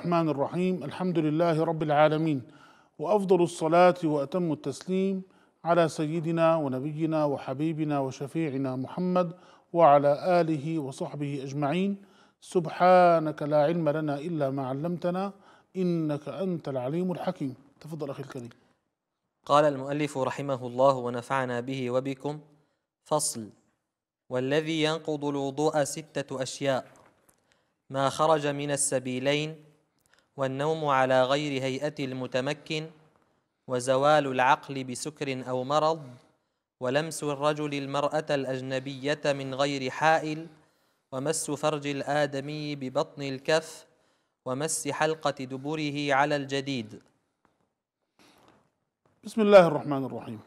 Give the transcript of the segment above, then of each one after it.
الرحمن الرحيم الحمد لله رب العالمين وافضل الصلاه واتم التسليم على سيدنا ونبينا وحبيبنا وشفيعنا محمد وعلى اله وصحبه اجمعين سبحانك لا علم لنا الا ما علمتنا انك انت العليم الحكيم تفضل اخي الكريم قال المؤلف رحمه الله ونفعنا به وبكم فصل والذي ينقض الوضوء سته اشياء ما خرج من السبيلين والنوم على غير هيئة المتمكن وزوال العقل بسكر أو مرض ولمس الرجل المرأة الأجنبية من غير حائل ومس فرج الآدمي ببطن الكف ومس حلقة دبره على الجديد بسم الله الرحمن الرحيم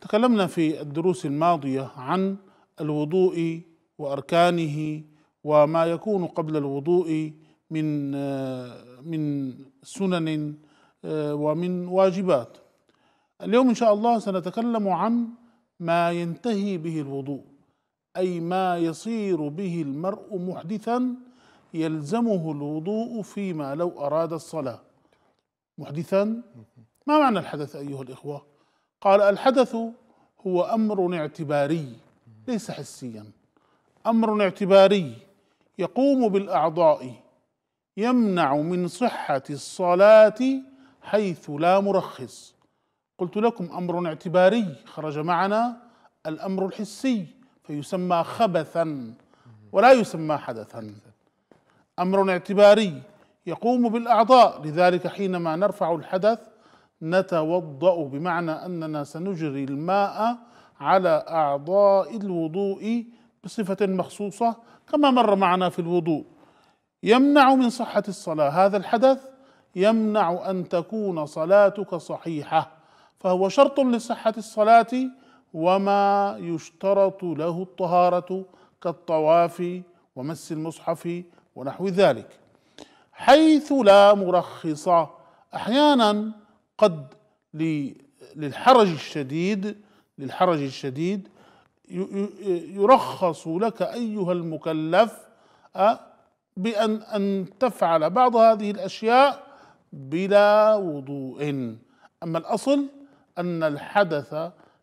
تكلمنا في الدروس الماضية عن الوضوء وأركانه وما يكون قبل الوضوء من آه، من سنن آه، ومن واجبات اليوم ان شاء الله سنتكلم عن ما ينتهي به الوضوء اي ما يصير به المرء محدثا يلزمه الوضوء فيما لو اراد الصلاه محدثا ما معنى الحدث ايها الاخوه قال الحدث هو امر اعتباري ليس حسيا امر اعتباري يقوم بالاعضاء يمنع من صحة الصلاة حيث لا مرخص قلت لكم أمر اعتباري خرج معنا الأمر الحسي فيسمى خبثا ولا يسمى حدثا أمر اعتباري يقوم بالأعضاء لذلك حينما نرفع الحدث نتوضأ بمعنى أننا سنجري الماء على أعضاء الوضوء بصفة مخصوصة كما مر معنا في الوضوء يمنع من صحة الصلاة هذا الحدث يمنع أن تكون صلاتك صحيحة فهو شرط لصحة الصلاة وما يشترط له الطهارة كالطواف ومس المصحف ونحو ذلك حيث لا مرخص أحيانا قد للحرج الشديد للحرج الشديد يرخص لك أيها المكلف آه، بأن أن تفعل بعض هذه الأشياء بلا وضوء أما الأصل أن الحدث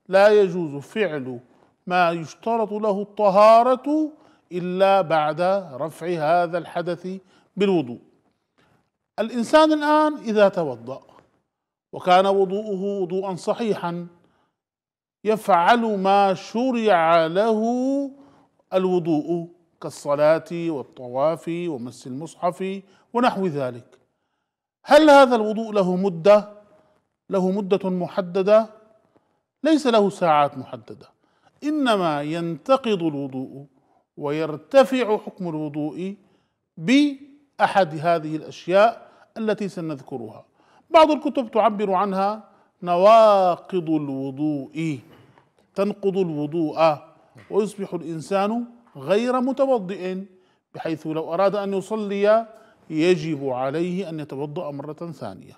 لا يجوز فعل ما يشترط له الطهارة إلا بعد رفع هذا الحدث بالوضوء الإنسان الآن إذا توضأ وكان وضوءه وضوءا صحيحا يفعل ما شرع له الوضوء كالصلاة والطواف ومس المصحف ونحو ذلك هل هذا الوضوء له مدة له مدة محددة ليس له ساعات محددة إنما ينتقض الوضوء ويرتفع حكم الوضوء بأحد هذه الأشياء التي سنذكرها بعض الكتب تعبر عنها نواقض الوضوء تنقض الوضوء ويصبح الإنسان غير متوضئ بحيث لو أراد أن يصلي يجب عليه أن يتوضأ مرة ثانية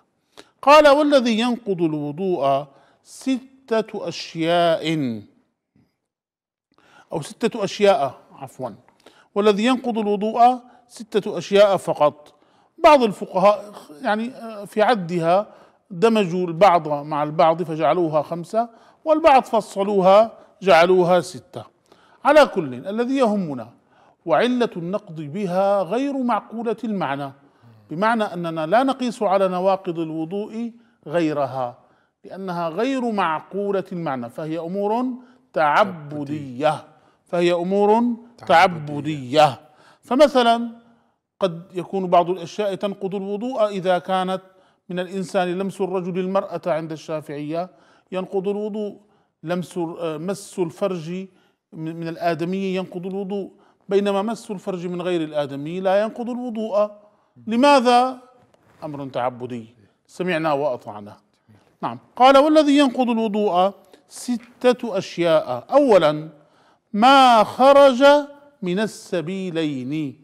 قال والذي ينقض الوضوء ستة أشياء أو ستة أشياء عفوا والذي ينقض الوضوء ستة أشياء فقط بعض الفقهاء يعني في عدها دمجوا البعض مع البعض فجعلوها خمسة والبعض فصلوها جعلوها سته على كل الذي يهمنا وعلة النقض بها غير معقولة المعنى بمعنى أننا لا نقيس على نواقض الوضوء غيرها لأنها غير معقولة المعنى فهي أمور تعبدية فهي أمور تعبدية فمثلا قد يكون بعض الأشياء تنقض الوضوء إذا كانت من الإنسان لمس الرجل المرأة عند الشافعية ينقض الوضوء لمس مس الفرج من الآدمي ينقض الوضوء بينما مس الفرج من غير الآدمي لا ينقض الوضوء لماذا؟ أمر تعبدي سمعنا وأطعنا نعم قال والذي ينقض الوضوء ستة أشياء أولا ما خرج من السبيلين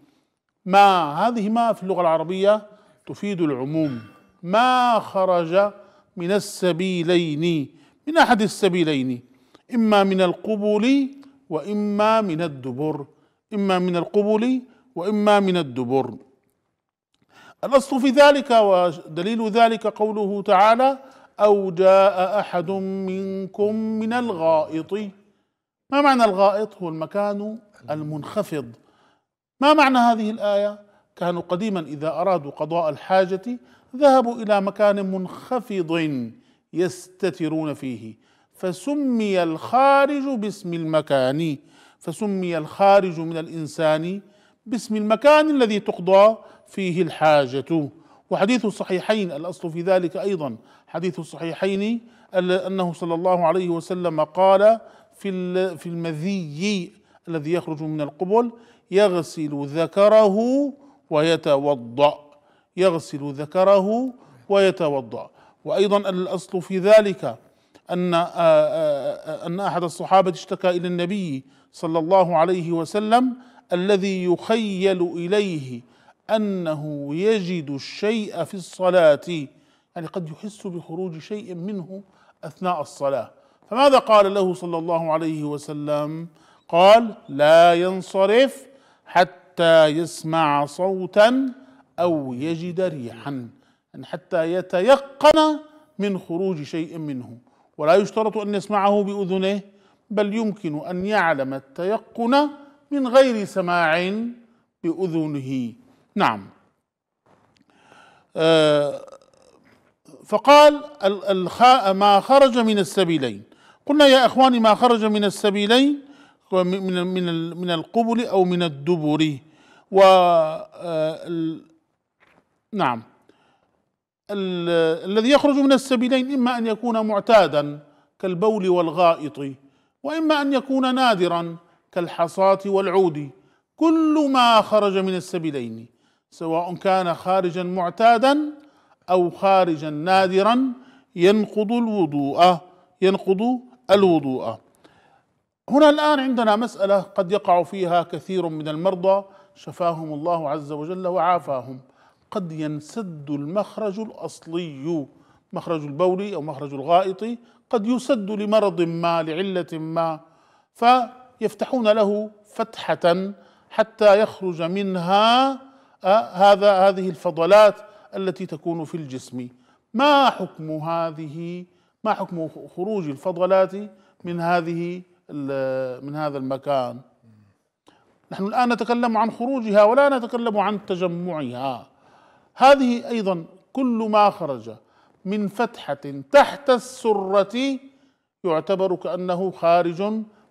ما هذه ما في اللغة العربية تفيد العموم ما خرج من السبيلين من أحد السبيلين إما من القبول وإما من الدبر إما من القبل وإما من الدبر الأصل في ذلك ودليل ذلك قوله تعالى أو جاء أحد منكم من الغائط ما معنى الغائط هو المكان المنخفض ما معنى هذه الآية كانوا قديما إذا أرادوا قضاء الحاجة ذهبوا إلى مكان منخفض يستترون فيه فسمي الخارج باسم المكان فسمي الخارج من الإنسان باسم المكان الذي تقضى فيه الحاجة وحديث الصحيحين الأصل في ذلك أيضا حديث الصحيحين أنه صلى الله عليه وسلم قال في في المذي الذي يخرج من القبل يغسل ذكره ويتوضأ يغسل ذكره ويتوضأ وأيضا الأصل في ذلك أن آه، آه، آه، أن أحد الصحابة اشتكى إلى النبي صلى الله عليه وسلم الذي يخيل إليه أنه يجد الشيء في الصلاة يعني قد يحس بخروج شيء منه أثناء الصلاة فماذا قال له صلى الله عليه وسلم قال لا ينصرف حتى يسمع صوتا أو يجد ريحا يعني حتى يتيقن من خروج شيء منه ولا يشترط أن يسمعه بأذنه بل يمكن أن يعلم التيقن من غير سماع بأذنه نعم آه، فقال ما خرج من السبيلين قلنا يا اخواني ما خرج من السبيلين من من من القبل او من الدبر و آه، نعم الذي يخرج من السبيلين إما أن يكون معتادا كالبول والغائط وإما أن يكون نادرا كالحصاة والعود كل ما خرج من السبيلين سواء كان خارجا معتادا أو خارجا نادرا ينقض الوضوء ينقض الوضوء هنا الآن عندنا مسألة قد يقع فيها كثير من المرضى شفاهم الله عز وجل وعافاهم قد ينسد المخرج الأصلي مخرج البولي أو مخرج الغائطي قد يسد لمرض ما لعلة ما فيفتحون له فتحة حتى يخرج منها آه، هذا هذه الفضلات التي تكون في الجسم ما حكم هذه ما حكم خروج الفضلات من هذه من هذا المكان نحن الآن نتكلم عن خروجها ولا نتكلم عن تجمعها هذه ايضا كل ما خرج من فتحه تحت السره يعتبر كانه خارج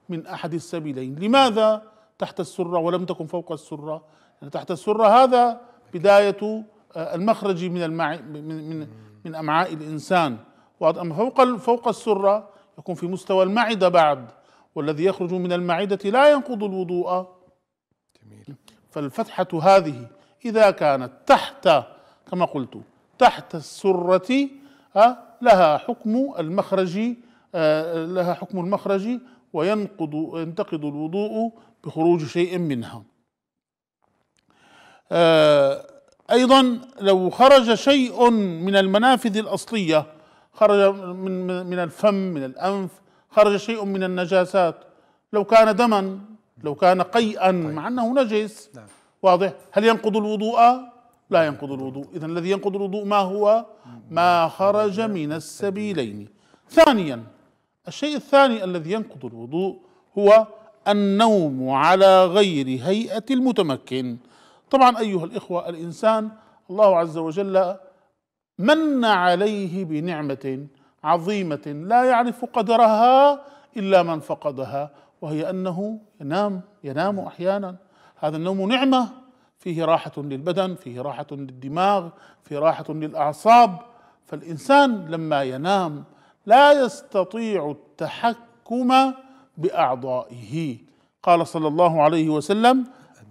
من احد السبيلين لماذا تحت السره ولم تكن فوق السره يعني تحت السره هذا بدايه آه، المخرج من المع... من من, من امعاء الانسان اما فوق فوق السره يكون في مستوى المعده بعد والذي يخرج من المعده لا ينقض الوضوء جميل فالفتحه هذه إذا كانت تحت كما قلت تحت السرة آه، لها حكم المخرج آه، لها حكم المخرج وينقض ينتقض الوضوء بخروج شيء منها آه، أيضا لو خرج شيء من المنافذ الأصلية خرج من, من الفم من الأنف خرج شيء من النجاسات لو كان دما لو كان قيئا طيب. مع أنه نجس نعم. واضح هل ينقض الوضوء لا ينقض الوضوء إذا الذي ينقض الوضوء ما هو ما خرج من السبيلين ثانيا الشيء الثاني الذي ينقض الوضوء هو النوم على غير هيئة المتمكن طبعا أيها الإخوة الإنسان الله عز وجل من عليه بنعمة عظيمة لا يعرف قدرها إلا من فقدها وهي أنه ينام ينام أحيانا هذا النوم نعمه فيه راحه للبدن فيه راحه للدماغ فيه راحه للاعصاب فالانسان لما ينام لا يستطيع التحكم باعضائه قال صلى الله عليه وسلم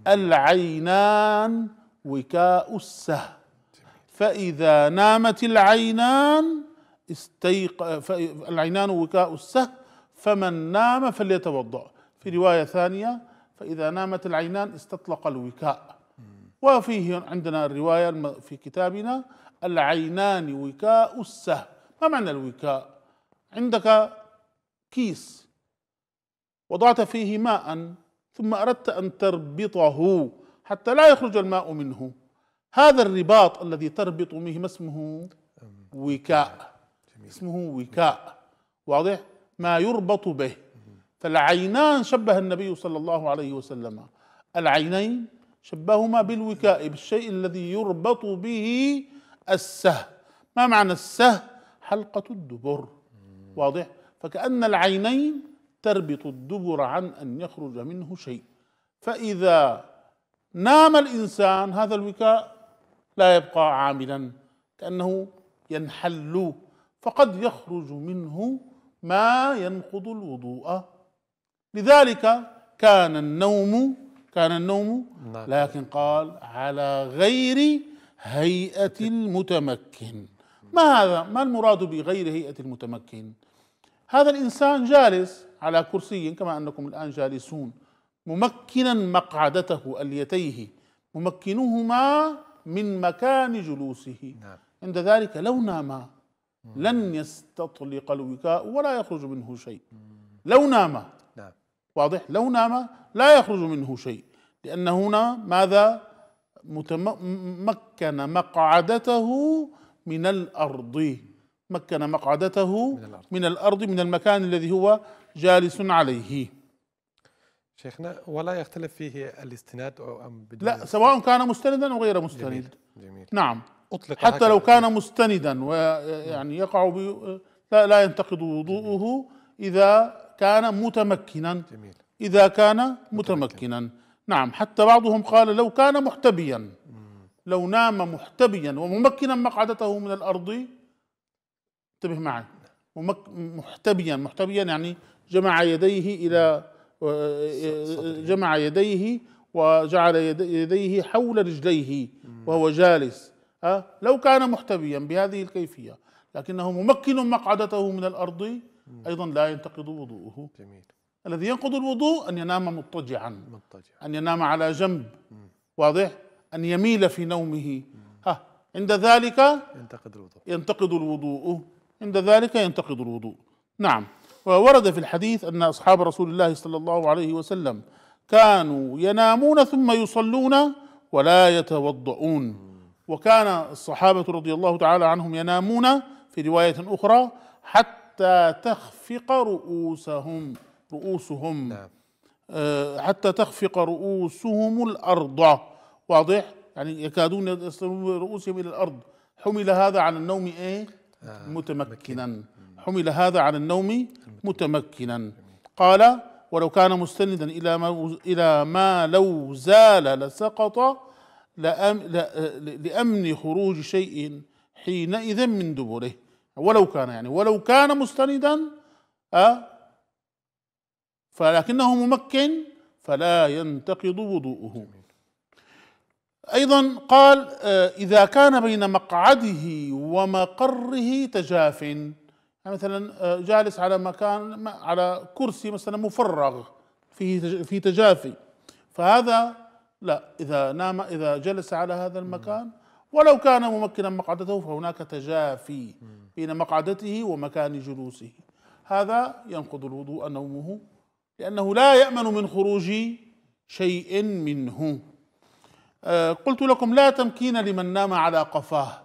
العينان وكاء السه فإذا نامت العينان استيق العينان وكاء السه فمن نام فليتوضأ في رواية ثانية فإذا نامت العينان استطلق الوكاء وفيه عندنا الرواية في كتابنا العينان وكاء السهم ما معنى الوكاء عندك كيس وضعت فيه ماء ثم أردت أن تربطه حتى لا يخرج الماء منه هذا الرباط الذي تربط به ما اسمه وكاء اسمه وكاء واضح ما يربط به فالعينان شبه النبي صلى الله عليه وسلم العينين شبههما بالوكاء بالشيء الذي يربط به السه ما معنى السه حلقة الدبر واضح فكأن العينين تربط الدبر عن أن يخرج منه شيء فإذا نام الإنسان هذا الوكاء لا يبقى عاملا كأنه ينحل فقد يخرج منه ما ينقض الوضوء لذلك كان النوم كان النوم نعم. لكن قال على غير هيئة المتمكن ما هذا ما المراد بغير هيئة المتمكن هذا الإنسان جالس على كرسي كما أنكم الآن جالسون ممكنا مقعدته أليتيه ممكنهما من مكان جلوسه نعم. عند ذلك لو نام لن يستطلق الوكاء ولا يخرج منه شيء لو نام واضح لو نام لا يخرج منه شيء لأن هنا ماذا مكن مقعدته من الأرض مكن مقعدته من الأرض من, الأرض من المكان الذي هو جالس عليه شيخنا ولا يختلف فيه الاستناد أو أم بدون لا سواء كان مستندا أو غير مستند جميل, جميل نعم أطلق حتى لو كان مستندا ويعني يقع لا, لا ينتقد وضوءه إذا كان متمكنا جميل. إذا كان متمكنا. متمكن. نعم حتى بعضهم قال لو كان محتبيا مم. لو نام محتبيا وممكنا مقعدته من الأرض انتبه معي محتبيا محتبيا يعني جمع يديه إلى آه، آه، جمع يديه وجعل يديه حول رجليه وهو جالس لو كان محتبيا بهذه الكيفية لكنه ممكن مقعدته من الأرض أيضا لا ينتقض وضوءه جميل الذي ينقض الوضوء أن ينام مضطجعا مضطجعا أن ينام على جنب واضح أن يميل في نومه مم. ها عند ذلك ينتقد الوضوء ينتقد الوضوء عند ذلك ينتقد الوضوء نعم وورد في الحديث أن أصحاب رسول الله صلى الله عليه وسلم كانوا ينامون ثم يصلون ولا يتوضؤون وكان الصحابة رضي الله تعالى عنهم ينامون في رواية أخرى حتى تخفق رؤوسهم رؤوسهم نعم. آه، حتى تخفق رؤوسهم الأرض واضح يعني يكادون يصلون رؤوسهم إلى الأرض حمل هذا عن النوم إيه آه متمكنا حمل هذا عن النوم متمكنا قال ولو كان مستندا إلى ما إلى ما لو زال لسقط لأم آه، لأمن خروج شيء حينئذ من دبره ولو كان يعني ولو كان مستندا أه فلكنه ممكن فلا ينتقض وضوءه أيضا قال آه، إذا كان بين مقعده ومقره تجاف يعني مثلا آه، جالس على مكان على كرسي مثلا مفرغ فيه في تجافي فهذا لا إذا نام إذا جلس على هذا المكان ولو كان ممكنا مقعدته فهناك تجافي بين مقعدته ومكان جلوسه هذا ينقض الوضوء نومه لأنه لا يأمن من خروج شيء منه آه، قلت لكم لا تمكين لمن نام على قفاه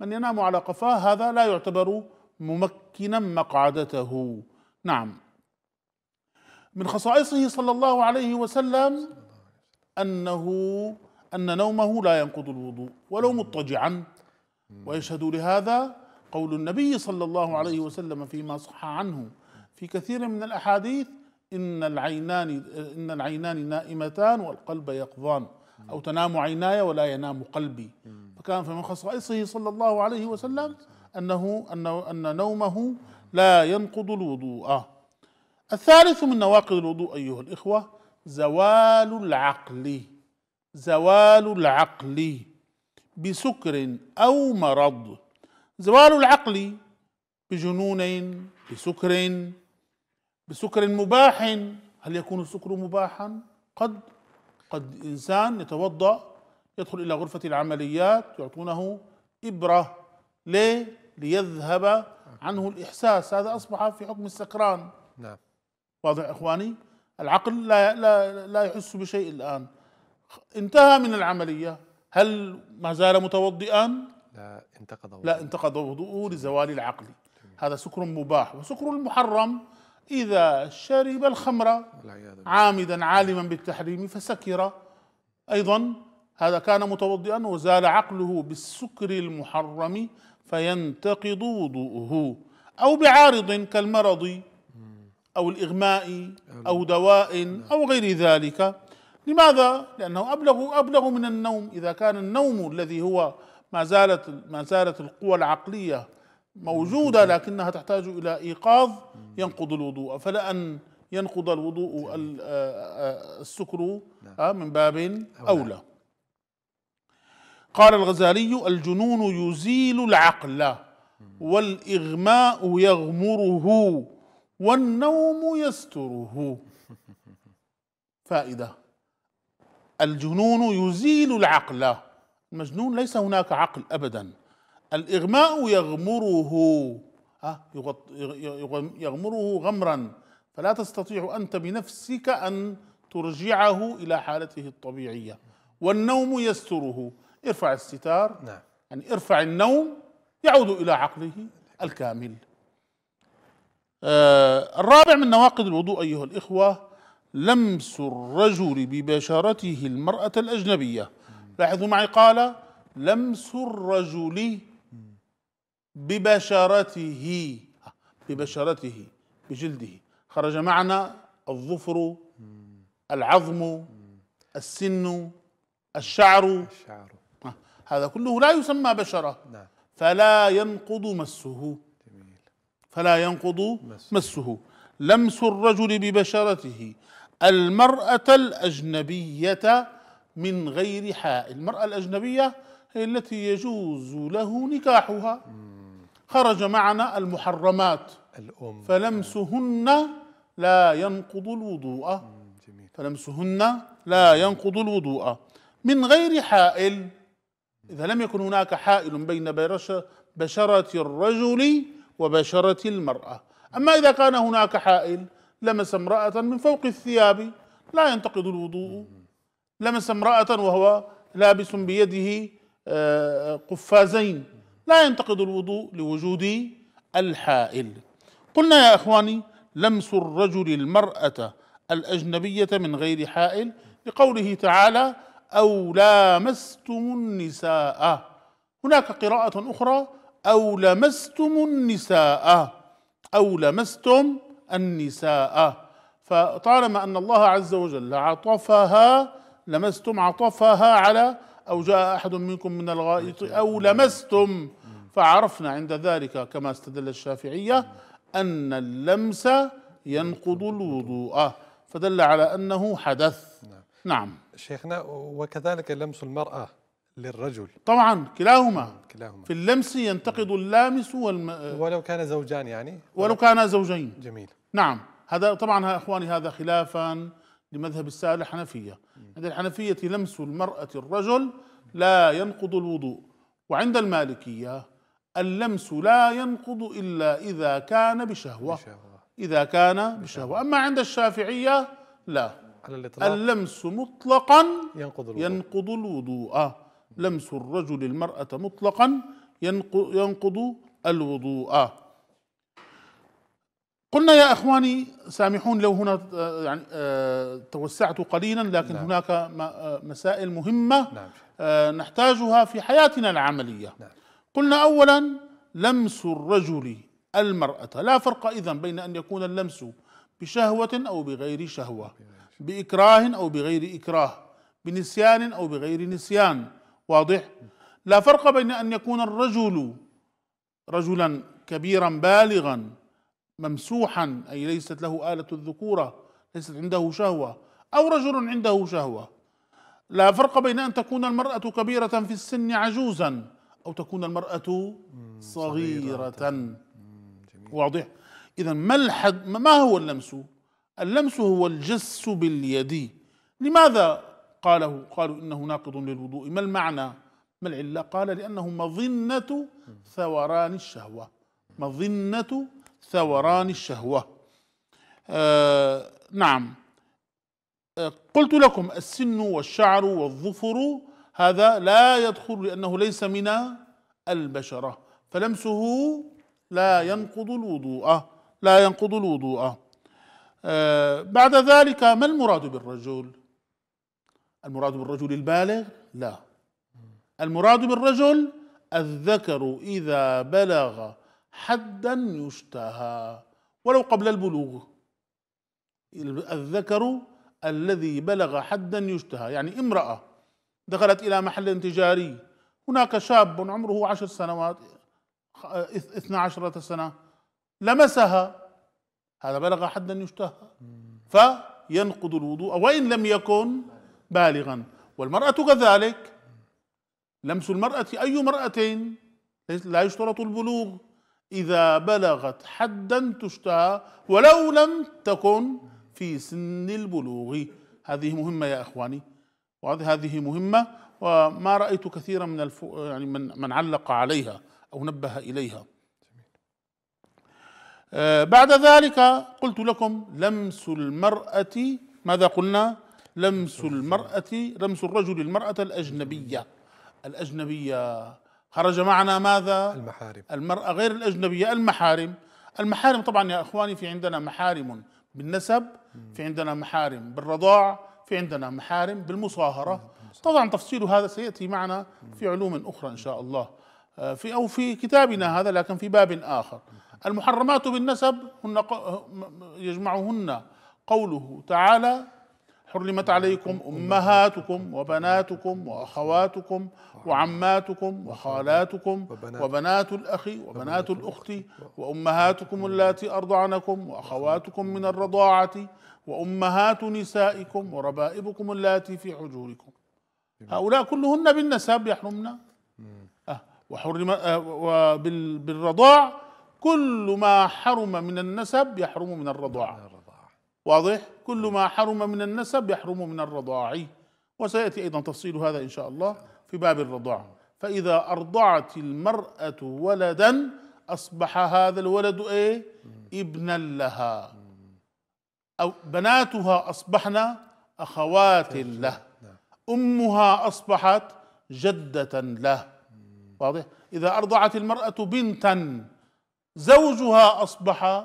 من ينام على قفاه هذا لا يعتبر ممكنا مقعدته نعم من خصائصه صلى الله عليه وسلم أنه أن نومه لا ينقض الوضوء ولو مضطجعا ويشهد لهذا قول النبي صلى الله عليه وسلم فيما صح عنه في كثير من الأحاديث إن العينان إن العينان نائمتان والقلب يقظان أو تنام عيناي ولا ينام قلبي فكان فمن خصائصه صلى الله عليه وسلم أنه أن أن نومه لا ينقض الوضوء الثالث من نواقض الوضوء أيها الإخوة زوال العقل زوال العقل بسكر أو مرض زوال العقل بجنون بسكر بسكر مباح هل يكون السكر مباحا قد قد إنسان يتوضأ يدخل إلى غرفة العمليات يعطونه إبرة ليه ليذهب عنه الإحساس هذا أصبح في حكم السكران نعم واضح إخواني العقل لا, لا, لا يحس بشيء الآن انتهى من العملية هل ما زال متوضئا؟ لا انتقض وضوءه لا انتقض وضوءه لزوال العقل هذا سكر مباح وسكر المحرم إذا شرب الخمر عامدا عالما بالتحريم فسكر أيضا هذا كان متوضئا وزال عقله بالسكر المحرم فينتقض وضوءه أو بعارض كالمرض أو الإغماء أو دواء نعم. أو غير ذلك لماذا؟ لأنه أبلغ أبلغ من النوم إذا كان النوم الذي هو ما زالت ما زالت القوى العقلية موجودة لكنها تحتاج إلى إيقاظ ينقض الوضوء فلا أن ينقض الوضوء آه، آه، السكر نعم. آه، من باب نعم. أولى قال الغزالي الجنون يزيل العقل والإغماء يغمره والنوم يستره فائدة الجنون يزيل العقل المجنون ليس هناك عقل أبدا الإغماء يغمره آه، يغمره غمرا فلا تستطيع أنت بنفسك أن ترجعه إلى حالته الطبيعية والنوم يستره ارفع الستار نعم. يعني ارفع النوم يعود إلى عقله الكامل آه، الرابع من نواقض الوضوء أيها الإخوة لمس الرجل ببشرته المرأة الأجنبية لاحظوا معي قال لمس الرجل ببشرته ببشرته بجلده خرج معنا الظفر العظم السن الشعر هذا كله لا يسمى بشرة نعم. فلا ينقض مسه فلا ينقض مسه لمس الرجل ببشرته المرأة الأجنبية من غير حائل المرأة الأجنبية هي التي يجوز له نكاحها خرج معنا المحرمات الأم فلمسهن لا ينقض الوضوء فلمسهن لا ينقض الوضوء من غير حائل إذا لم يكن هناك حائل بين بشرة الرجل وبشرة المرأة أما إذا كان هناك حائل لمس امرأة من فوق الثياب لا ينتقض الوضوء لمس امرأة وهو لابس بيده آه، قفازين لا ينتقض الوضوء لوجود الحائل قلنا يا اخواني لمس الرجل المرأة الأجنبية من غير حائل لقوله تعالى أو لامستم النساء هناك قراءة أخرى أو لمستم النساء أو لمستم النساء فطالما أن الله عز وجل عطفها لمستم عطفها على أو جاء أحد منكم من الغائط أو لمستم فعرفنا عند ذلك كما استدل الشافعية أن اللمس ينقض الوضوء فدل على أنه حدث نعم, نعم. شيخنا وكذلك لمس المرأة للرجل طبعا كلاهما كلاهما في اللمس ينتقد اللامس والم... ولو كان زوجان يعني ولو كان زوجين جميل نعم هذا طبعا يا اخواني هذا خلافا لمذهب السائل الحنفيه عند الحنفيه لمس المراه الرجل لا ينقض الوضوء وعند المالكيه اللمس لا ينقض الا اذا كان بشهوه, بشهوة. اذا كان بشهوة. بشهوه اما عند الشافعيه لا على الاطلاق اللمس مطلقا ينقض الوضوء, ينقض الوضوء. آه. لمس الرجل المراه مطلقا ينقض الوضوء آه. قلنا يا اخواني سامحون لو هنا آه، يعني آه، توسعت قليلا لكن نعم. هناك آه، مسائل مهمه نعم. نحتاجها في حياتنا العمليه نعم. قلنا اولا لمس الرجل المراه لا فرق اذا بين ان يكون اللمس بشهوه او بغير شهوه باكراه او بغير اكراه بنسيان او بغير نسيان واضح لا فرق بين ان يكون الرجل رجلا كبيرا بالغا ممسوحا أي ليست له آلة الذكورة ليست عنده شهوة أو رجل عنده شهوة لا فرق بين أن تكون المرأة كبيرة في السن عجوزا أو تكون المرأة صغيرة, واضح إذا ما الحد ما هو اللمس اللمس هو الجس باليد لماذا قاله قالوا إنه ناقض للوضوء ما المعنى ما العلة قال لأنه مظنة ثوران الشهوة مظنة ثوران الشهوة آه نعم آه، قلت لكم السن والشعر والظفر هذا لا يدخل لأنه ليس من البشرة فلمسه لا ينقض الوضوء لا ينقض الوضوء آه بعد ذلك ما المراد بالرجل المراد بالرجل البالغ لا المراد بالرجل الذكر إذا بلغ حدا يشتهى ولو قبل البلوغ الذكر الذي بلغ حدا يشتهى يعني امرأة دخلت إلى محل تجاري هناك شاب عمره عشر سنوات اثنى عشرة سنة لمسها هذا بلغ حدا يشتهى فينقض الوضوء وإن لم يكن بالغا والمرأة كذلك لمس المرأة أي مرأتين لا يشترط البلوغ إذا بلغت حدا تشتهى ولو لم تكن في سن البلوغ هذه مهمة يا إخواني هذه مهمة وما رأيت كثيرا من الف... يعني من من علق عليها أو نبه إليها آه بعد ذلك قلت لكم لمس المرأة ماذا قلنا لمس المرأة لمس الرجل المرأة الأجنبية الأجنبية خرج معنا ماذا؟ المحارم المرأة غير الأجنبية المحارم المحارم طبعا يا إخواني في عندنا محارم بالنسب في عندنا محارم بالرضاع في عندنا محارم بالمصاهرة طبعا تفصيل هذا سيأتي معنا في علوم أخرى إن شاء الله آه، في أو في كتابنا هذا لكن في باب آخر المحرمات بالنسب هن آه، يجمعهن قوله تعالى حرمت عليكم أمهاتكم وبناتكم وأخواتكم وعماتكم وخالاتكم وبنات الأخ وبنات الأخت وأمهاتكم اللاتي أرضعنكم وأخواتكم من الرضاعة وأمهات نسائكم وربائبكم اللاتي في حجوركم هؤلاء كلهن بالنسب يحرمن أه، وحرم أه، وبالرضاع كل ما حرم من النسب يحرم من الرضاعة واضح كل ما حرم من النسب يحرم من الرضاع وسيأتي أيضا تفصيل هذا إن شاء الله في باب الرضاعة فإذا أرضعت المرأة ولدا أصبح هذا الولد إيه؟ ابنا لها أو بناتها أصبحن أخوات له نعم. أمها أصبحت جدة له واضح؟ إذا أرضعت المرأة بنتا زوجها أصبح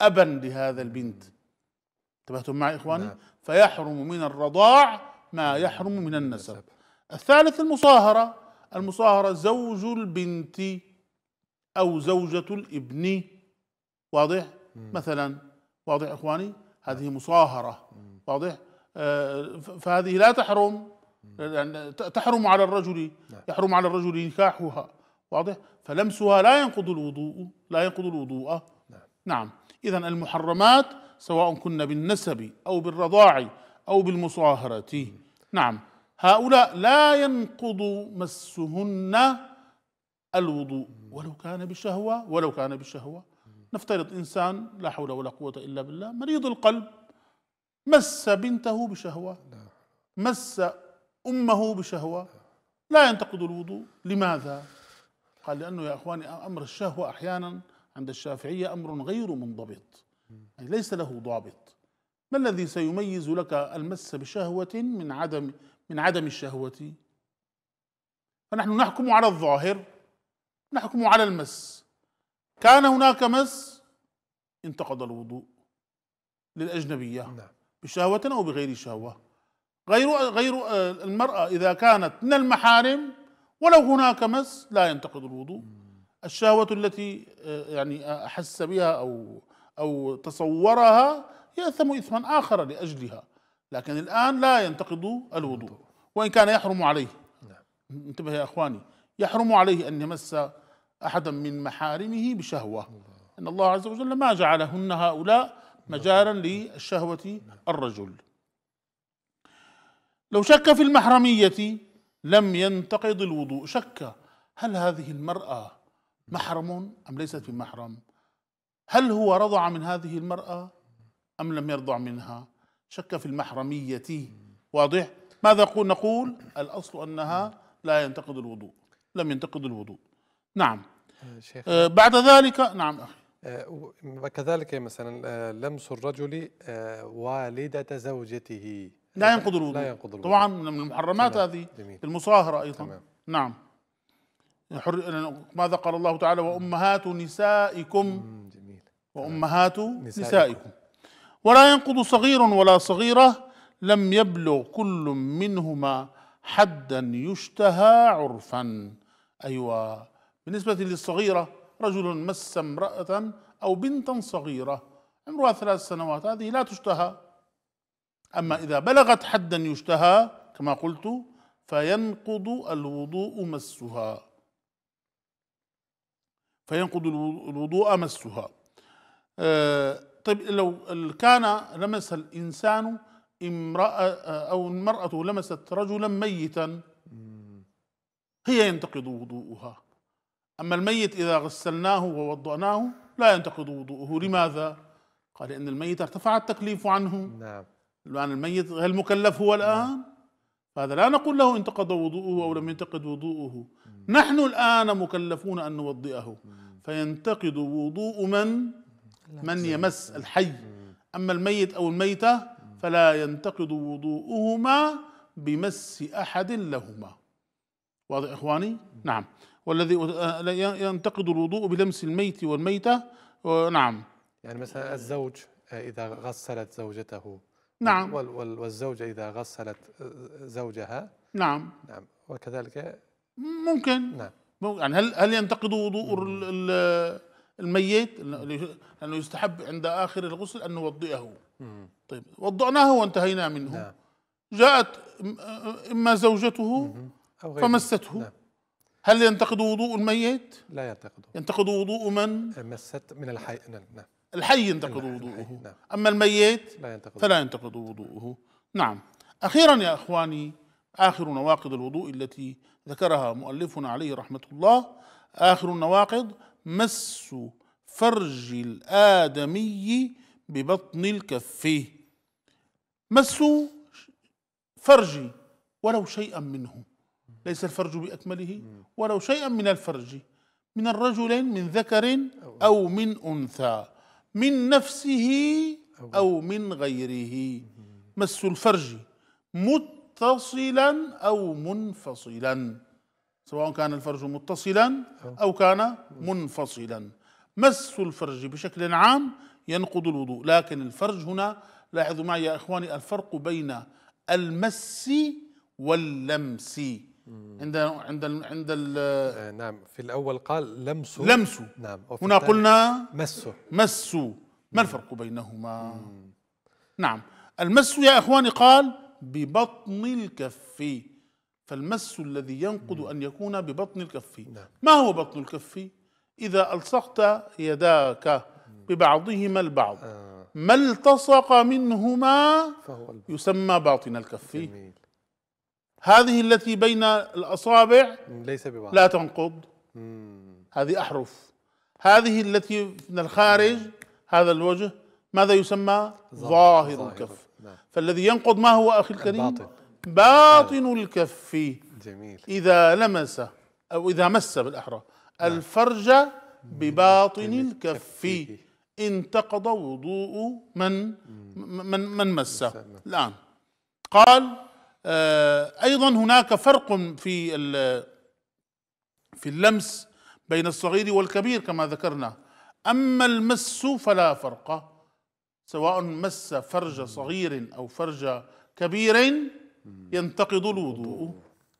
أبا لهذا البنت انتبهتم معي إخواني؟ نعم. فيحرم من الرضاع ما يحرم من النسب الثالث المصاهرة المصاهرة زوج البنت أو زوجة الابن واضح مم. مثلا واضح إخواني نعم. هذه مصاهرة مم. واضح آه فهذه لا تحرم يعني تحرم على الرجل لا. نعم. يحرم على الرجل نكاحها واضح فلمسها لا ينقض الوضوء لا ينقض الوضوء نعم, نعم. إذا المحرمات سواء كن بالنسب أو بالرضاع أو بالمصاهرة نعم هؤلاء لا ينقض مسهن الوضوء ولو كان بشهوة ولو كان بشهوة نفترض إنسان لا حول ولا قوة إلا بالله مريض القلب مس بنته بشهوة مس أمه بشهوة لا ينتقد الوضوء لماذا؟ قال لأنه يا أخواني أمر الشهوة أحيانا عند الشافعية أمر غير منضبط يعني ليس له ضابط ما الذي سيميز لك المس بشهوة من عدم من عدم الشهوة فنحن نحكم على الظاهر نحكم على المس كان هناك مس انتقض الوضوء للأجنبية نعم. بشهوة أو بغير شهوة غير غير آه، المرأة إذا كانت من المحارم ولو هناك مس لا ينتقض الوضوء الشهوة التي آه، يعني آه، أحس بها أو أو تصورها يأثم إثما آخر لأجلها لكن الآن لا ينتقض الوضوء وإن كان يحرم عليه نعم. انتبه يا أخواني يحرم عليه أن يمس أحدا من محارمه بشهوة إن الله عز وجل ما جعلهن هؤلاء نعم. مجالا للشهوة الرجل لو شك في المحرمية لم ينتقض الوضوء شك هل هذه المرأة محرم أم ليست في محرم هل هو رضع من هذه المرأة أم لم يرضع منها شك في المحرمية واضح ماذا نقول نقول الأصل أنها لا ينتقد الوضوء لم ينتقد الوضوء نعم آه، شيخ آه بعد ذلك نعم أخي آه كذلك مثلا آه لمس الرجل آه والدة زوجته لا ينقض الوضوء لا ينقض الوضوء طبعا من المحرمات تمام. هذه جميل. المصاهرة أيضا تمام. نعم ماذا قال الله تعالى وأمهات نسائكم جميل. وأمهات نسائكم, نسائكم. ولا ينقض صغير ولا صغيرة لم يبلغ كل منهما حدا يشتهى عرفا أيوة بالنسبة للصغيرة رجل مس امرأة أو بنتا صغيرة عمرها ثلاث سنوات هذه لا تشتهى أما إذا بلغت حدا يشتهى كما قلت فينقض الوضوء مسها فينقض الوضوء مسها آه طيب لو كان لمس الإنسان امرأة أو المرأة لمست رجلا ميتا هي ينتقض وضوءها أما الميت إذا غسلناه ووضأناه لا ينتقض وضوءه لماذا؟ قال ان الميت ارتفع التكليف عنه نعم الآن الميت هل مكلف هو الآن؟ هذا نعم. فهذا لا نقول له انتقض وضوءه أو لم ينتقد وضوءه نحن الآن مكلفون أن نوضئه فينتقد وضوء من؟ من يمس الحي أما الميت أو الميتة فلا ينتقض وضوءهما بمس أحد لهما واضح إخواني؟ نعم والذي ينتقض الوضوء بلمس الميت والميتة نعم يعني مثلا الزوج آه، إذا غسلت زوجته نعم والزوجة إذا غسلت آه، زوجها نعم نعم وكذلك ممكن نعم يعني هل هل ينتقض وضوء الميت لأنه يستحب عند آخر الغسل أن نوضئه طيب وضعناه وانتهينا منه نعم. جاءت إما زوجته أو فمسته نعم. هل ينتقد وضوء الميت؟ لا ينتقد ينتقد وضوء من؟ مست من الحي نعم،, نعم الحي ينتقد وضوءه نعم. أما الميت لا ينتقد فلا ينتقد وضوءه نعم أخيرا يا إخواني آخر نواقض الوضوء التي ذكرها مؤلفنا عليه رحمة الله آخر النواقض مس فرج الآدمي ببطن الكف مس فرجي ولو شيئا منه ليس الفرج بأكمله ولو شيئا من الفرج من الرجل من ذكر أو من أنثى من نفسه أو من غيره مس الفرج متصلا أو منفصلا سواء كان الفرج متصلا أو كان منفصلا مس الفرج بشكل عام ينقض الوضوء لكن الفرج هنا لاحظوا معي يا إخواني الفرق بين المس واللمس عند عند عند ال آه، نعم في الاول قال لمسه لمسه نعم هنا قلنا مسه مسه ما الفرق بينهما؟ مم. نعم المس يا اخواني قال ببطن الكف فالمس الذي ينقض نعم. أن يكون ببطن الكف نعم. ما هو بطن الكف إذا ألصقت يداك ببعضهما البعض آه. ما التصق منهما يسمى باطن الكف هذه التي بين الأصابع ليس لا تنقض هذه أحرف هذه التي من الخارج نعم. هذا الوجه ماذا يسمى ظاهر الكف فالذي ينقض ما هو أخي الكريم الباطن. باطن آه. الكف جميل إذا لمس أو إذا مس بالأحرى نعم. الفرج بباطن الكف انتقض وضوء من من من مسه الآن نعم. نعم. قال آه، أيضا هناك فرق في في اللمس بين الصغير والكبير كما ذكرنا أما المس فلا فرق سواء مس فرج صغير أو فرج كبير ينتقض الوضوء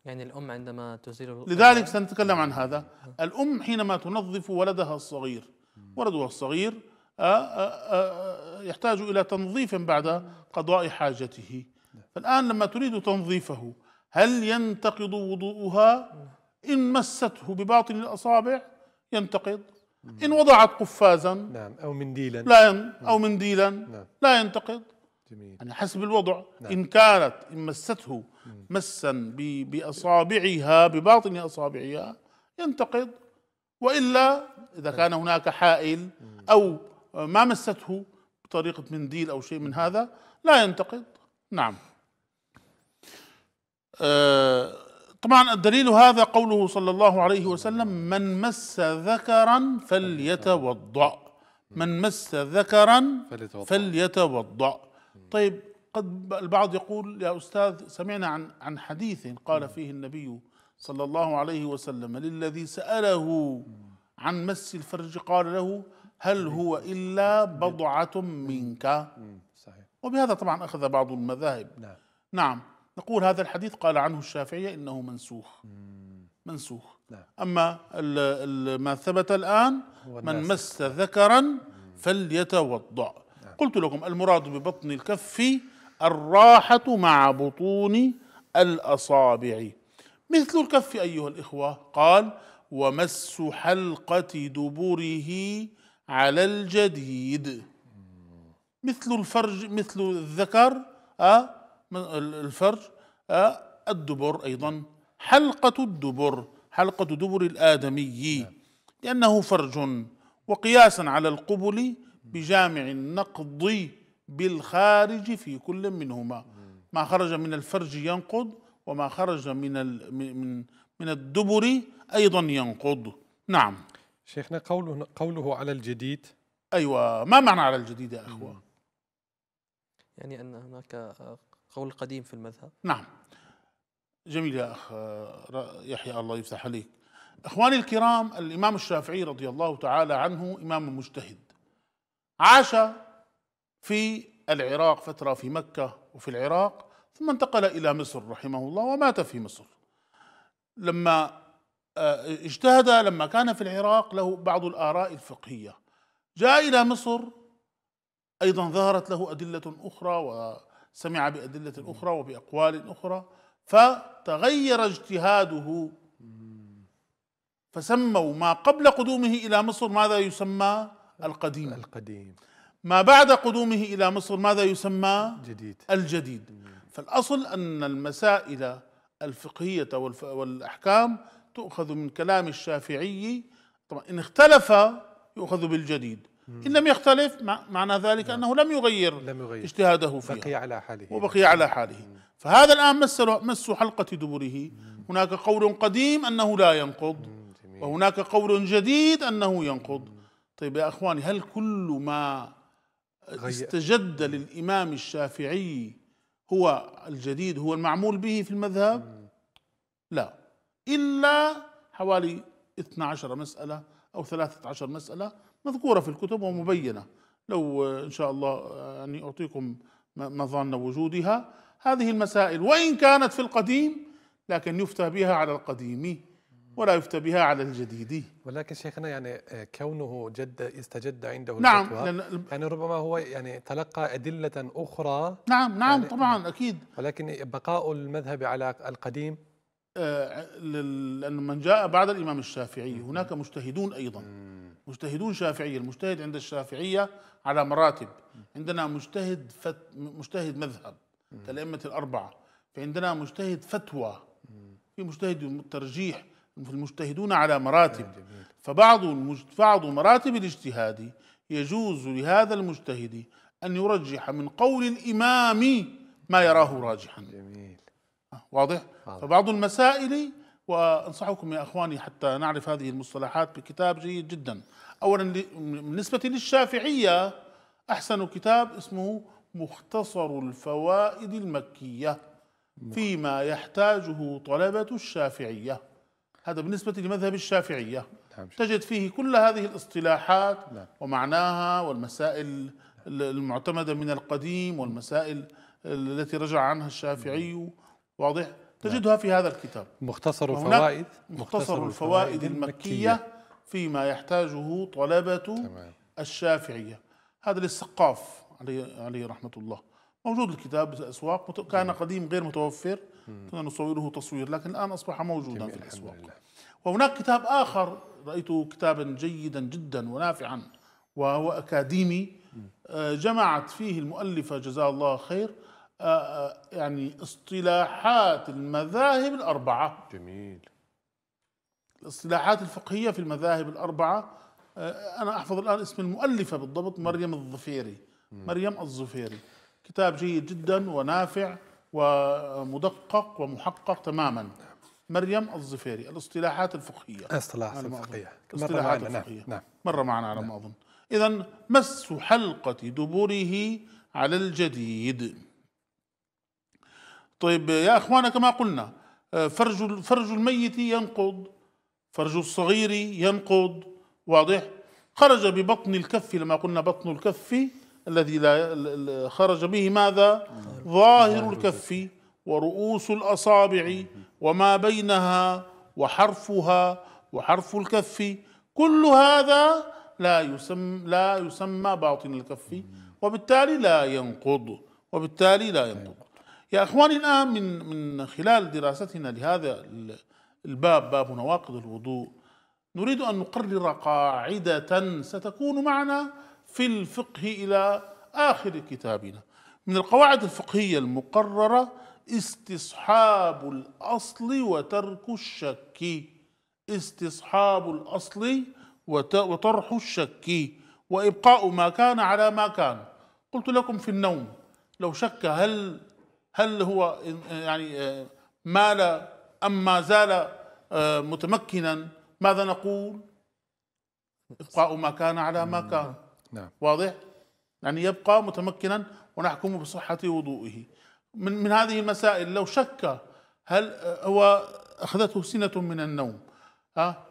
يعني الأم عندما تزيل لذلك سنتكلم عن هذا الأم حينما تنظف ولدها الصغير ولدها الصغير آه، آه، آه، يحتاج إلى تنظيف بعد قضاء حاجته نعم. فالآن لما تريد تنظيفه هل ينتقض وضوءها نعم. إن مسته بباطن الأصابع ينتقض إن وضعت قفازا نعم أو منديلا لا أو منديلا نعم. لا ينتقض جميل. يعني حسب الوضع نعم. إن كانت إن مسته مسا بأصابعها بباطن أصابعها ينتقض وإلا إذا كان هناك حائل أو ما مسته بطريقة منديل أو شيء من هذا لا ينتقض نعم آه، طبعا الدليل هذا قوله صلى الله عليه وسلم من مس ذكرا فليتوضأ من مس ذكرا فليتوضأ طيب قد البعض يقول يا أستاذ سمعنا عن عن حديث قال نعم. فيه النبي صلى الله عليه وسلم للذي سأله عن مس الفرج قال له هل هو إلا نعم. بضعة نعم. منك صحيح وبهذا طبعا أخذ بعض المذاهب نعم نعم نقول هذا الحديث قال عنه الشافعية إنه منسوخ منسوخ نعم. أما ما ثبت الآن من مس ذكرا فليتوضأ قلت لكم المراد ببطن الكف الراحة مع بطون الأصابع مثل الكف أيها الإخوة قال ومس حلقة دبره على الجديد مثل الفرج مثل الذكر آه، الفرج آه، الدبر أيضا حلقة الدبر حلقة دبر الآدمي لأنه فرج وقياسا على القبل بجامع النقض بالخارج في كل منهما ما خرج من الفرج ينقض وما خرج من من من الدبر ايضا ينقض نعم شيخنا قوله قوله على الجديد ايوه ما معنى على الجديد يا اخوه يعني ان هناك قول قديم في المذهب نعم جميل يا اخ يحيى الله يفتح عليك اخواني الكرام الامام الشافعي رضي الله تعالى عنه امام مجتهد عاش في العراق فترة في مكة وفي العراق ثم انتقل إلى مصر رحمه الله ومات في مصر لما آه، اجتهد لما كان في العراق له بعض الآراء الفقهية جاء إلى مصر أيضا ظهرت له أدلة أخرى وسمع بأدلة أخرى وبأقوال أخرى فتغير اجتهاده فسموا ما قبل قدومه إلى مصر ماذا يسمى القديم القديم ما بعد قدومه إلى مصر ماذا يسمى جديد الجديد فالأصل أن المسائل الفقهية والأحكام تؤخذ من كلام الشافعي طبعا إن اختلف يؤخذ بالجديد إن لم يختلف معنى ذلك نعم. أنه لم يغير, لم يغير اجتهاده فيها بقي على حاله وبقي على حاله مم. فهذا الآن مس مس حلقة دبره مم. هناك قول قديم أنه لا ينقض وهناك قول جديد أنه ينقض طيب يا اخواني هل كل ما استجد للامام الشافعي هو الجديد هو المعمول به في المذهب؟ لا الا حوالي 12 مساله او 13 مساله مذكوره في الكتب ومبينه لو ان شاء الله يعني اعطيكم مظان وجودها هذه المسائل وان كانت في القديم لكن يفتى بها على القديم ولا يفتى بها على الجديد ولكن شيخنا يعني آه، كونه جد استجد عنده نعم يعني ربما هو يعني تلقى أدلة أخرى نعم نعم يعني طبعا نعم. أكيد ولكن بقاء المذهب على القديم آه، لأن من جاء بعد الإمام الشافعي هناك مجتهدون أيضا مجتهدون شافعية المجتهد عند الشافعية على مراتب عندنا مجتهد فت مجتهد مذهب كالأئمة الأربعة فعندنا مجتهد فتوى في مجتهد ترجيح المجتهدون على مراتب فبعض بعض مراتب الاجتهاد يجوز لهذا المجتهد أن يرجح من قول الإمام ما يراه راجحا جميل آه، واضح؟ واضح. فبعض المسائل وأنصحكم يا أخواني حتى نعرف هذه المصطلحات بكتاب جيد جدا أولا بالنسبة للشافعية أحسن كتاب اسمه مختصر الفوائد المكية فيما يحتاجه طلبة الشافعية هذا بالنسبة لمذهب الشافعية نعم. تجد فيه كل هذه الاصطلاحات نعم. ومعناها والمسائل المعتمدة من القديم والمسائل التي رجع عنها الشافعي نعم. واضح نعم. تجدها في هذا الكتاب مختصر الفوائد مختصر الفوائد المكية فيما يحتاجه طلبة الشافعية هذا للسقاف عليه, عليه رحمة الله موجود الكتاب في الأسواق كان نعم. قديم غير متوفر كنا نصوره تصوير لكن الآن أصبح موجودا في الأسواق وهناك كتاب آخر رأيته كتابا جيدا جدا ونافعا وهو أكاديمي آه، جمعت فيه المؤلفة جزاها الله خير آه، آه، يعني اصطلاحات المذاهب الأربعة جميل الاصطلاحات الفقهية في المذاهب الأربعة أنا أحفظ الآن اسم المؤلفة بالضبط مريم الظفيري مريم الظفيري كتاب جيد جدا ونافع ومدقق ومحقق تماما مريم الظفيري الاصطلاحات الفقهيه الاصطلاحات الفقهيه الاصطلاحات نعم، الفقهيه نعم مر معنا على ما نعم. اظن اذا مس حلقه دبره على الجديد طيب يا اخوانا كما قلنا فرج فرج الميت ينقض فرج الصغير ينقض واضح خرج ببطن الكف لما قلنا بطن الكف الذي لا خرج به ماذا ظاهر الكف ورؤوس الأصابع وما بينها وحرفها وحرف الكف كل هذا لا يسمى لا يسمى باطن الكف وبالتالي لا ينقض وبالتالي لا ينقض يا اخواني الان من من خلال دراستنا لهذا الباب باب نواقض الوضوء نريد ان نقرر قاعده ستكون معنا في الفقه إلى آخر كتابنا من القواعد الفقهية المقررة استصحاب الأصل وترك الشك استصحاب الأصل وطرح الشك وإبقاء ما كان على ما كان قلت لكم في النوم لو شك هل هل هو يعني آه، مال أم ما زال آه، متمكنا ماذا نقول؟ إبقاء ما كان على ما كان نعم واضح؟ يعني يبقى متمكنا ونحكم بصحة وضوئه من من هذه المسائل لو شك هل هو أخذته سنة من النوم ها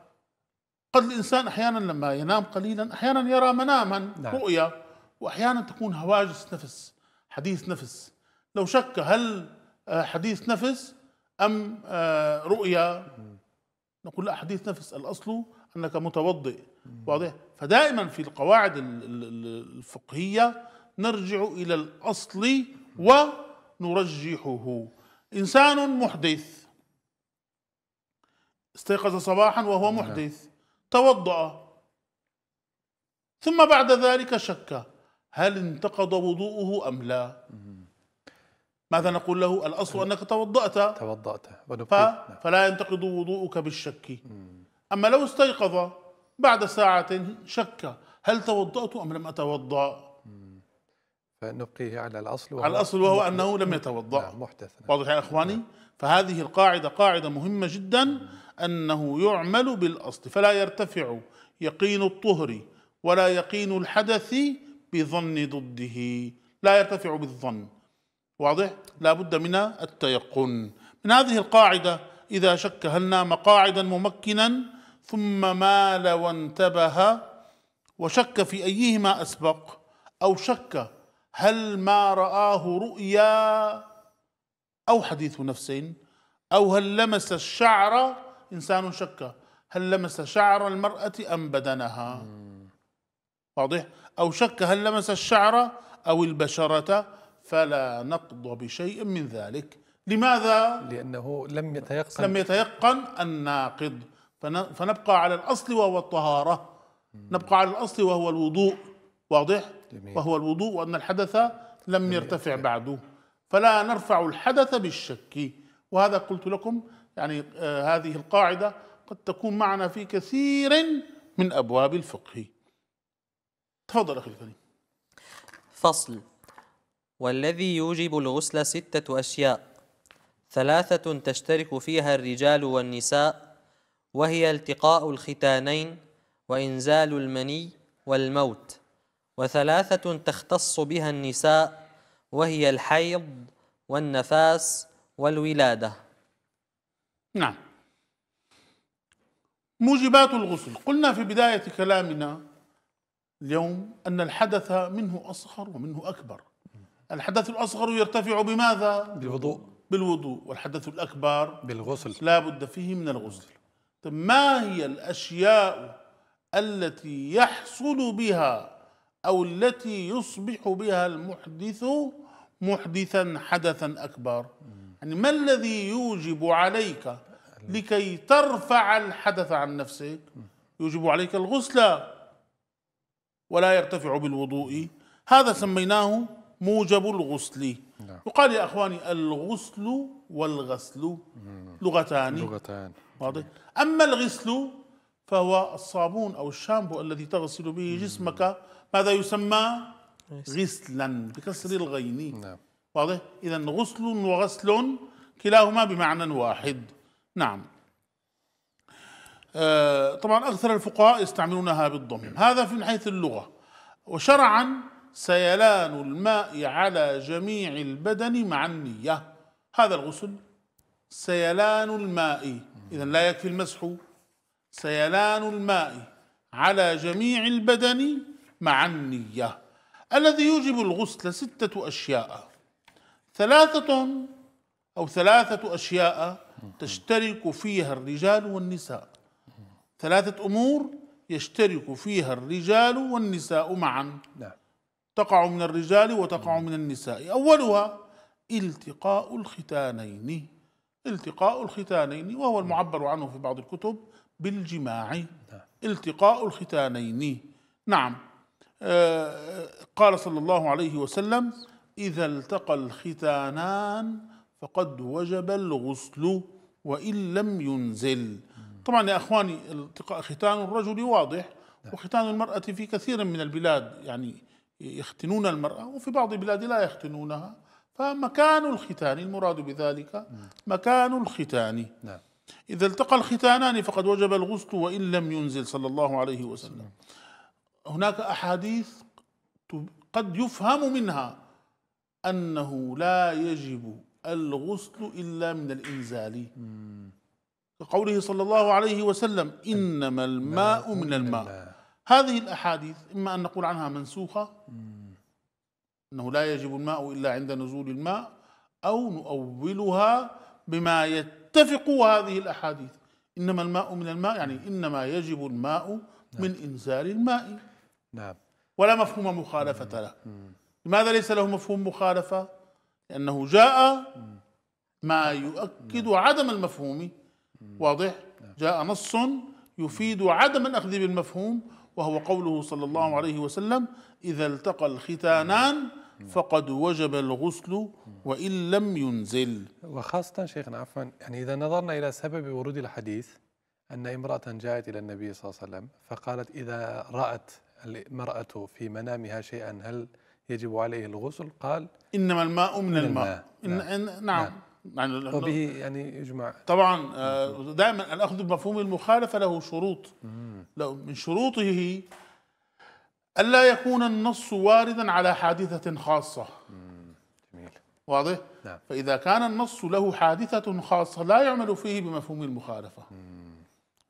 قد الإنسان أحيانا لما ينام قليلا أحيانا يرى مناما نعم. رؤيا وأحيانا تكون هواجس نفس حديث نفس لو شك هل حديث نفس أم آه، رؤيا نقول لا حديث نفس الأصل أنك متوضئ واضح فدائما في القواعد الفقهية نرجع إلى الأصل ونرجحه إنسان محدث استيقظ صباحا وهو نعم. محدث توضأ ثم بعد ذلك شك هل انتقض وضوءه أم لا ماذا نقول له الأصل أنك توضأت توضأت ف... نعم. فلا ينتقض وضوءك بالشك أما لو استيقظ بعد ساعة شك هل توضأت أم لم أتوضأ فنبقيه على الأصل وهو على الأصل وهو أنه لم يتوضأ نعم محدث نعم. واضح يا إخواني نعم. فهذه القاعدة قاعدة مهمة جدا أنه يعمل بالأصل فلا يرتفع يقين الطهر ولا يقين الحدث بظن ضده لا يرتفع بالظن واضح؟ لا بد من التيقن من هذه القاعدة إذا شك هل نام قاعدا ممكنا ثم مال وانتبه وشك في أيهما أسبق أو شك هل ما رآه رؤيا أو حديث نفس أو هل لمس الشعر إنسان شك هل لمس شعر المرأة أم بدنها واضح أو شك هل لمس الشعر أو البشرة فلا نقض بشيء من ذلك لماذا؟ لأنه لم يتيقن لم يتيقن الناقض فنبقى على الأصل وهو الطهارة نبقى على الأصل وهو الوضوء واضح؟ جميل. وهو الوضوء وأن الحدث لم جميل. يرتفع بعده فلا نرفع الحدث بالشك وهذا قلت لكم يعني آه هذه القاعدة قد تكون معنا في كثير من أبواب الفقه تفضل أخي الكريم فصل والذي يوجب الغسل ستة أشياء ثلاثة تشترك فيها الرجال والنساء وهي التقاء الختانين وإنزال المني والموت وثلاثة تختص بها النساء وهي الحيض والنفاس والولادة نعم موجبات الغسل قلنا في بداية كلامنا اليوم أن الحدث منه أصغر ومنه أكبر الحدث الأصغر يرتفع بماذا؟ بالوضوء بالوضوء والحدث الأكبر بالغسل لا بد فيه من الغسل طب ما هي الأشياء التي يحصل بها أو التي يصبح بها المحدث محدثا حدثا أكبر يعني ما الذي يوجب عليك لكي ترفع الحدث عن نفسك يوجب عليك الغسل ولا يرتفع بالوضوء هذا سميناه موجب الغسل نعم. يقال يا أخواني الغسل والغسل لغتان لغتان واضح أما الغسل فهو الصابون أو الشامبو الذي تغسل به جسمك ماذا يسمى غسلا بكسر الغين نعم. واضح إذا غسل وغسل كلاهما بمعنى واحد نعم آه، طبعا أكثر الفقهاء يستعملونها بالضم هذا من حيث اللغة وشرعا سيلان الماء على جميع البدن مع النية هذا الغسل سيلان الماء إذا لا يكفي المسح سيلان الماء على جميع البدن مع النية الذي يوجب الغسل ستة أشياء ثلاثة أو ثلاثة أشياء تشترك فيها الرجال والنساء ثلاثة أمور يشترك فيها الرجال والنساء معا نعم. تقع من الرجال وتقع من النساء أولها التقاء الختانين التقاء الختانين وهو المعبر عنه في بعض الكتب بالجماع نعم. التقاء الختانين نعم آه، قال صلى الله عليه وسلم إذا التقى الختانان فقد وجب الغسل وإن لم ينزل طبعا يا أخواني التقاء ختان الرجل واضح نعم. وختان المرأة في كثير من البلاد يعني يختنون المرأة وفي بعض البلاد لا يختنونها فمكان الختان المراد بذلك مكان الختان نعم إذا التقى الختانان فقد وجب الغسل وإن لم ينزل صلى الله عليه وسلم هناك أحاديث قد يفهم منها أنه لا يجب الغسل إلا من الإنزال كقوله صلى الله عليه وسلم إنما الماء من الماء هذه الأحاديث إما أن نقول عنها منسوخة أنه لا يجب الماء إلا عند نزول الماء أو نؤولها بما يتفق هذه الأحاديث إنما الماء من الماء يعني نعم. إنما يجب الماء نعم. من إنزال الماء نعم ولا مفهوم مخالفة له لماذا ليس له مفهوم مخالفة؟ لأنه جاء ما يؤكد نعم. عدم المفهوم واضح؟ جاء نص يفيد عدم الأخذ بالمفهوم وهو قوله صلى الله عليه وسلم إذا التقى الختانان فقد وجب الغسل وإن لم ينزل وخاصة شيخنا عفوا يعني إذا نظرنا إلى سبب ورود الحديث أن امرأة جاءت إلى النبي صلى الله عليه وسلم فقالت إذا رأت المرأة في منامها شيئا هل يجب عليه الغسل قال إنما الماء من, من الماء, الماء. إن نعم, نعم. يعني وبه يعني يجمع طبعا آه، دائما الأخذ بمفهوم المخالفة له شروط من شروطه ألا يكون النص واردا على حادثة خاصة جميل واضح؟ نعم. فإذا كان النص له حادثة خاصة لا يعمل فيه بمفهوم المخالفة مم.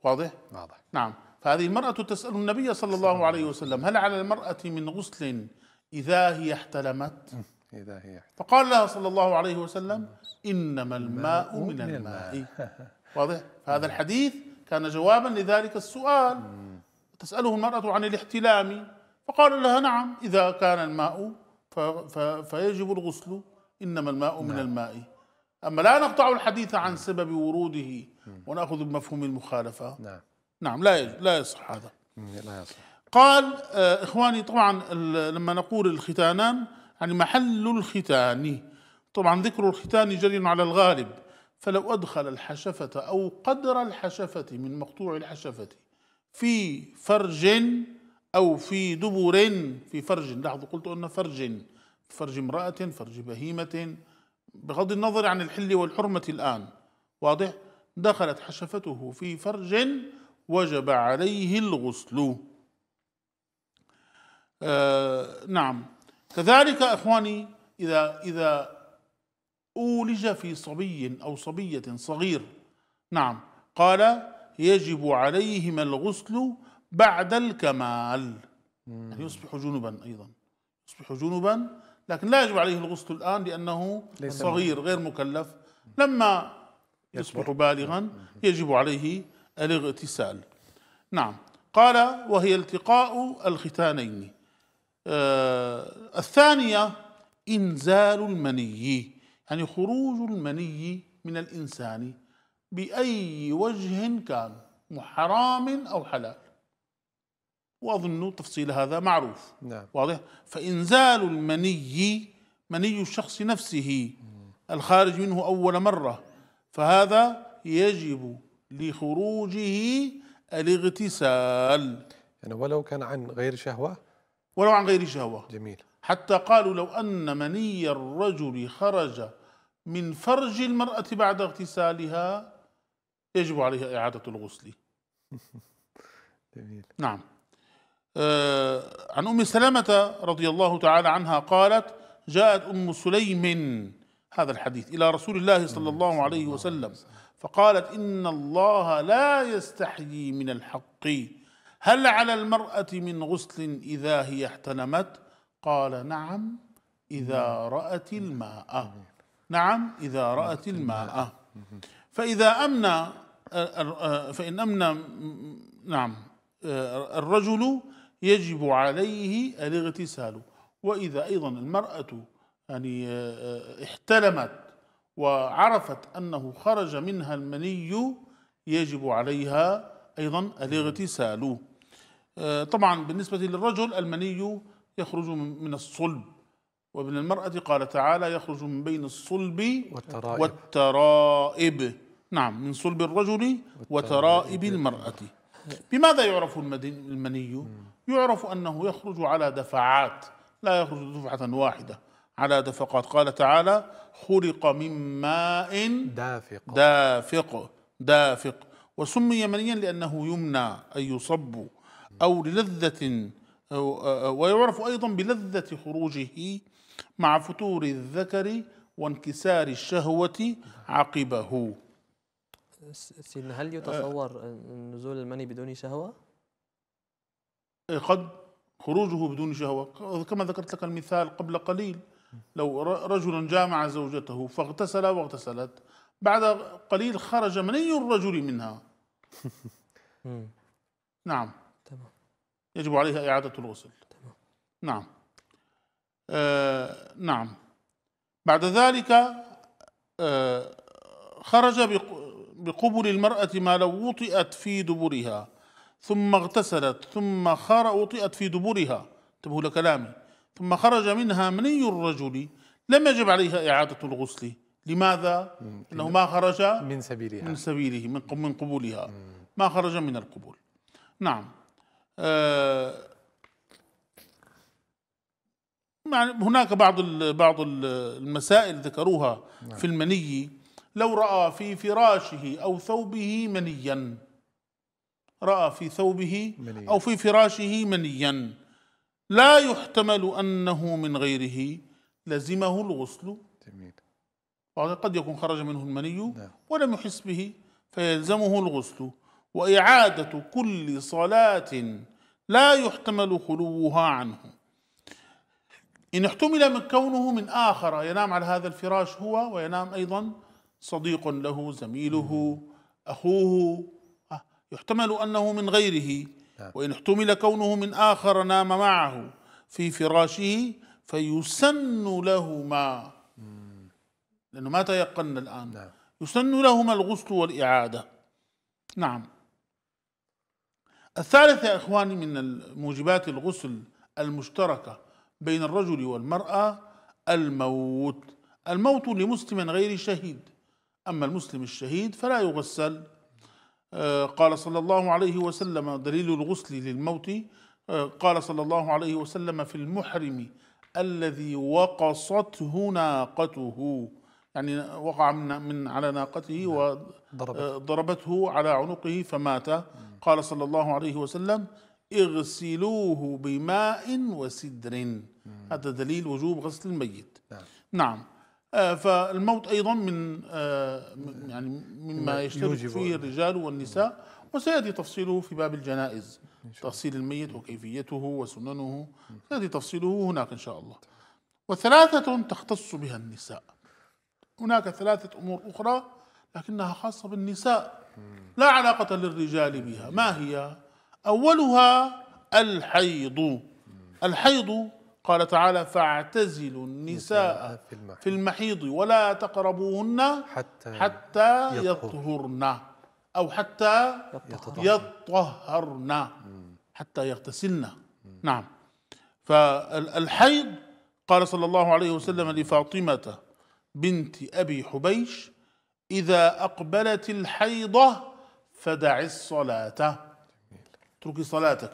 واضح؟ واضح نعم فهذه المرأة تسأل النبي صلى الله عليه وسلم هل على المرأة من غسل إذا هي احتلمت؟ إذا هي احتلمت فقال لها صلى الله عليه وسلم إنما الماء من الماء واضح؟ فهذا الحديث كان جوابا لذلك السؤال تسأله المرأة عن الاحتلام فقال لها نعم إذا كان الماء فيجب الغسل إنما الماء من نعم. الماء أما لا نقطع الحديث عن سبب وروده ونأخذ بمفهوم المخالفة نعم نعم لا لا يصح هذا لا يصح قال آه، إخواني طبعا لما نقول الختانان يعني محل الختان طبعا ذكر الختان جري على الغالب فلو أدخل الحشفة أو قدر الحشفة من مقطوع الحشفة في فرج أو في دبر في فرج لاحظوا قلت أن فرج فرج امرأة فرج بهيمة بغض النظر عن الحل والحرمة الآن واضح دخلت حشفته في فرج وجب عليه الغسل آه نعم كذلك أخواني إذا إذا أولج في صبي أو صبية صغير نعم قال يجب عليهما الغسل بعد الكمال يصبح جنبا أيضا يصبح جنبا لكن لا يجب عليه الغسل الآن لأنه صغير غير مكلف لما يصبح بالغا يجب عليه الاغتسال نعم قال وهي التقاء الختانين آه الثانية إنزال المني يعني خروج المني من الإنسان بأي وجه كان محرام أو حلال واظن تفصيل هذا معروف نعم. واضح فانزال المني مني الشخص نفسه الخارج منه اول مره فهذا يجب لخروجه الاغتسال يعني ولو كان عن غير شهوه ولو عن غير شهوه جميل حتى قالوا لو ان مني الرجل خرج من فرج المراه بعد اغتسالها يجب عليها اعاده الغسل جميل نعم آه، عن أم سلمة رضي الله تعالى عنها قالت جاءت أم سليم هذا الحديث إلى رسول الله صلى نعم، الله عليه وسلم فقالت إن الله لا يستحيي من الحق هل على المرأة من غسل إذا هي احتلمت قال نعم إذا نعم. رأت الماء نعم, نعم، إذا رأت الماء فإذا أمن آه، آه، فإن أمن نعم الرجل يجب عليه الاغتسال وإذا أيضا المرأة يعني آه، احتلمت وعرفت أنه خرج منها المني يجب عليها أيضا الاغتسال آه، طبعا بالنسبة للرجل المني يخرج من الصلب وابن المرأة قال تعالى يخرج من بين الصلب والترائب, والترائب نعم من صلب الرجل وترائب المرأة بماذا يعرف المني يعرف أنه يخرج على دفعات لا يخرج دفعة واحدة على دفقات قال تعالى خلق من ماء دافق دافق دافق وسمي منيا لأنه يمنى أي يصب أو للذة ويعرف أيضا بلذة خروجه مع فتور الذكر وانكسار الشهوة عقبه سيدنا هل يتصور نزول المني بدون شهوة؟ قد خروجه بدون شهوة كما ذكرت لك المثال قبل قليل لو رجل جامع زوجته فاغتسل واغتسلت بعد قليل خرج مني الرجل منها نعم تمام يجب عليها إعادة الغسل تمام نعم آه نعم بعد ذلك آه خرج بقبل المرأة ما لو وطئت في دبرها ثم اغتسلت ثم خار وطئت في دبرها انتبهوا لكلامي ثم خرج منها مني الرجل لم يجب عليها إعادة الغسل لماذا؟ أنه ما خرج من سبيلها من سبيله من من قبولها ما خرج من القبول نعم آه يعني هناك بعض بعض المسائل ذكروها نعم. في المني لو رأى في فراشه أو ثوبه منيا رأى في ثوبه أو في فراشه منيا لا يحتمل أنه من غيره لزمه الغسل جميل قد يكون خرج منه المني نعم. ولم يحس به فيلزمه الغسل وإعادة كل صلاة لا يحتمل خلوها عنه إن احتمل من كونه من آخر ينام على هذا الفراش هو وينام أيضا صديق له زميله أخوه يحتمل أنه من غيره نعم. وإن احتمل كونه من آخر نام معه في فراشه فيسن لهما لأنه ما تيقنا الآن نعم. يسن لهما الغسل والإعادة نعم الثالث يا إخواني من موجبات الغسل المشتركة بين الرجل والمرأة الموت الموت لمسلم غير شهيد أما المسلم الشهيد فلا يغسل آه، قال صلى الله عليه وسلم دليل الغسل للموت آه، قال صلى الله عليه وسلم في المحرم الذي وقصته ناقته يعني وقع من, من على ناقته وضربته نعم. آه، على عنقه فمات قال صلى الله عليه وسلم اغسلوه بماء وسدر هذا دليل وجوب غسل الميت نعم, نعم. آه، فالموت ايضا من آه، يعني مما يشترك فيه الرجال والنساء وسياتي تفصيله في باب الجنائز تفصيل الميت وكيفيته وسننه سياتي تفصيله هناك ان شاء الله وثلاثه تختص بها النساء هناك ثلاثه امور اخرى لكنها خاصه بالنساء لا علاقه للرجال بها ما هي اولها الحيض الحيض قال تعالى فاعتزلوا النساء في المحيض, في المحيض ولا تقربوهن حتى, حتى يطهرن أو حتى يطهرن حتى يغتسلن نعم فالحيض قال صلى الله عليه وسلم لفاطمة بنت أبي حبيش إذا أقبلت الحيضة فدعي الصلاة اتركي صلاتك